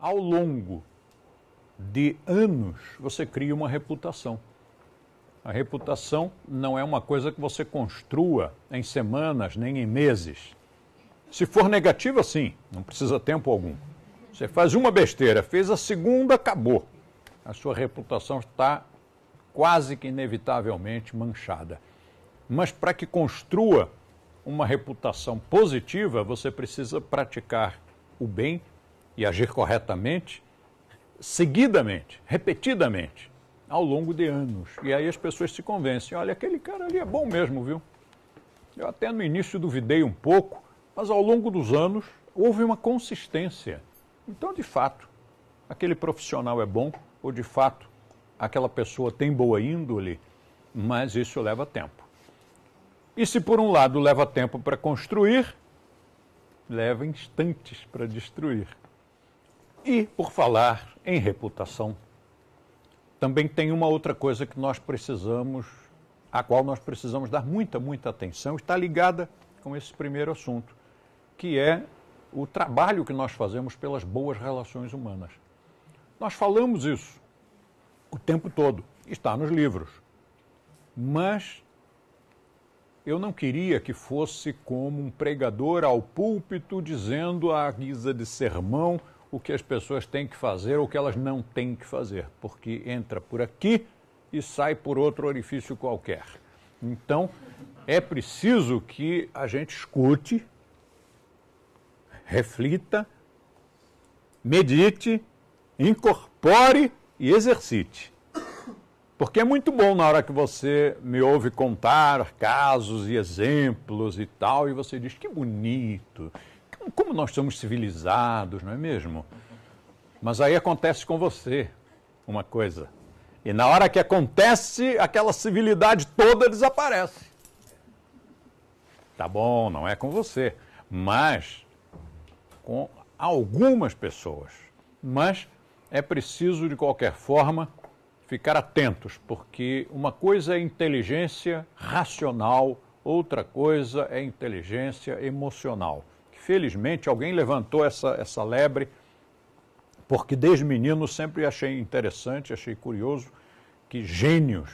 ao longo de anos, você cria uma reputação. A reputação não é uma coisa que você construa em semanas nem em meses. Se for negativa, sim, não precisa tempo algum. Você faz uma besteira, fez a segunda, acabou. A sua reputação está quase que inevitavelmente manchada. Mas para que construa uma reputação positiva, você precisa praticar o bem e agir corretamente seguidamente, repetidamente, ao longo de anos. E aí as pessoas se convencem: olha, aquele cara ali é bom mesmo, viu? Eu até no início duvidei um pouco, mas ao longo dos anos houve uma consistência. Então, de fato, aquele profissional é bom, ou de fato, aquela pessoa tem boa índole, mas isso leva tempo. E se por um lado leva tempo para construir, leva instantes para destruir. E por falar em reputação, também tem uma outra coisa que nós precisamos, a qual nós precisamos dar muita, muita atenção, está ligada com esse primeiro assunto, que é o trabalho que nós fazemos pelas boas relações humanas. Nós falamos isso o tempo todo, está nos livros. Mas eu não queria que fosse como um pregador ao púlpito dizendo à guisa de sermão o que as pessoas têm que fazer ou o que elas não têm que fazer, porque entra por aqui e sai por outro orifício qualquer. Então, é preciso que a gente escute, reflita, medite, incorpore e exercite. Porque é muito bom na hora que você me ouve contar casos e exemplos e tal, e você diz que bonito, como nós somos civilizados, não é mesmo? Mas aí acontece com você uma coisa. E na hora que acontece, aquela civilidade toda desaparece. Tá bom, não é com você, mas com algumas pessoas. Mas é preciso, de qualquer forma, ficar atentos, porque uma coisa é inteligência racional, outra coisa é inteligência emocional felizmente alguém levantou essa, essa lebre, porque desde menino sempre achei interessante, achei curioso que gênios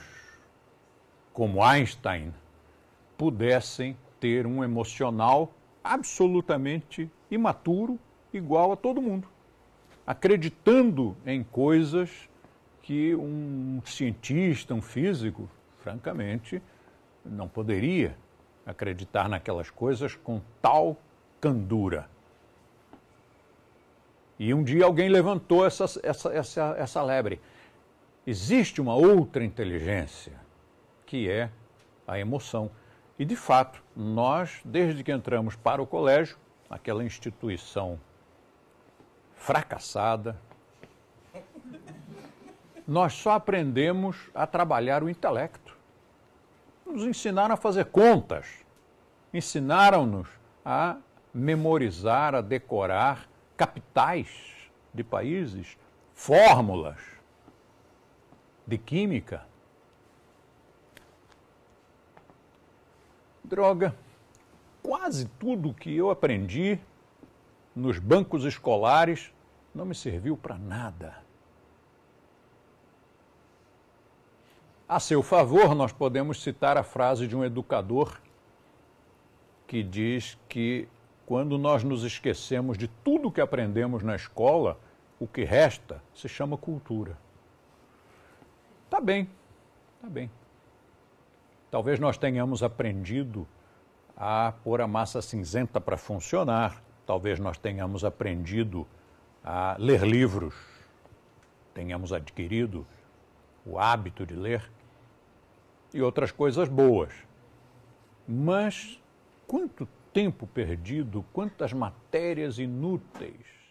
como Einstein pudessem ter um emocional absolutamente imaturo, igual a todo mundo, acreditando em coisas que um cientista, um físico, francamente, não poderia acreditar naquelas coisas com tal candura. E um dia alguém levantou essa, essa, essa, essa lebre. Existe uma outra inteligência, que é a emoção. E, de fato, nós, desde que entramos para o colégio, aquela instituição fracassada, nós só aprendemos a trabalhar o intelecto. Nos ensinaram a fazer contas, ensinaram-nos a memorizar, a decorar capitais de países, fórmulas de química. Droga, quase tudo que eu aprendi nos bancos escolares não me serviu para nada. A seu favor, nós podemos citar a frase de um educador que diz que quando nós nos esquecemos de tudo que aprendemos na escola, o que resta se chama cultura. Tá bem, tá bem. Talvez nós tenhamos aprendido a pôr a massa cinzenta para funcionar, talvez nós tenhamos aprendido a ler livros, tenhamos adquirido o hábito de ler e outras coisas boas. Mas quanto tempo perdido, quantas matérias inúteis.